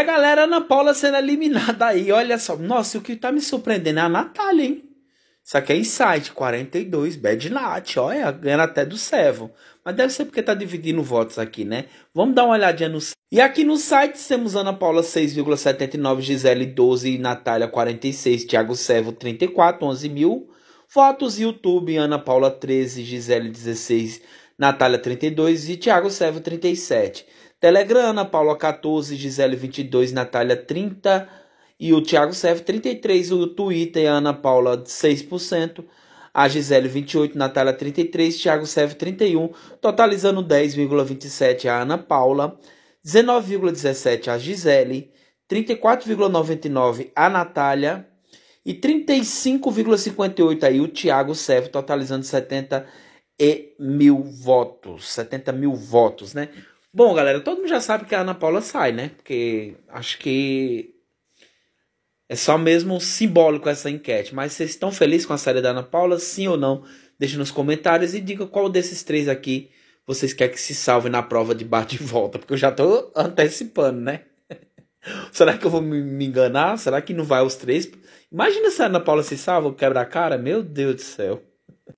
A galera Ana Paula sendo eliminada aí, olha só. Nossa, o que tá me surpreendendo é a Natália, hein? Isso aqui é insight, 42, bad nat, olha, ganhando até do servo. Mas deve ser porque tá dividindo votos aqui, né? Vamos dar uma olhadinha no E aqui no site temos Ana Paula 6,79, Gisele 12, Natália 46, Thiago Servo 34, 11 mil. Fotos YouTube, Ana Paula 13, Gisele 16, Natália 32 e Thiago Servo 37. Telegrana, Paula 14, Gisele 22, Natália 30 e o Thiago Serve 33, o Twitter, Ana Paula 6%, a Gisele 28, Natália 33, Thiago Serve 31, totalizando 10,27 a Ana Paula, 19,17 a Gisele, 34,99 a Natália e 35,58 aí o Thiago Serve, totalizando 70 e mil votos, 70 mil votos, né? Bom, galera, todo mundo já sabe que a Ana Paula sai, né? Porque acho que é só mesmo simbólico essa enquete. Mas vocês estão felizes com a saída da Ana Paula? Sim ou não? Deixe nos comentários e diga qual desses três aqui vocês querem que se salve na prova de bate e volta. Porque eu já tô antecipando, né? Será que eu vou me enganar? Será que não vai os três? Imagina se a Ana Paula se salva, quebra a cara. Meu Deus do céu.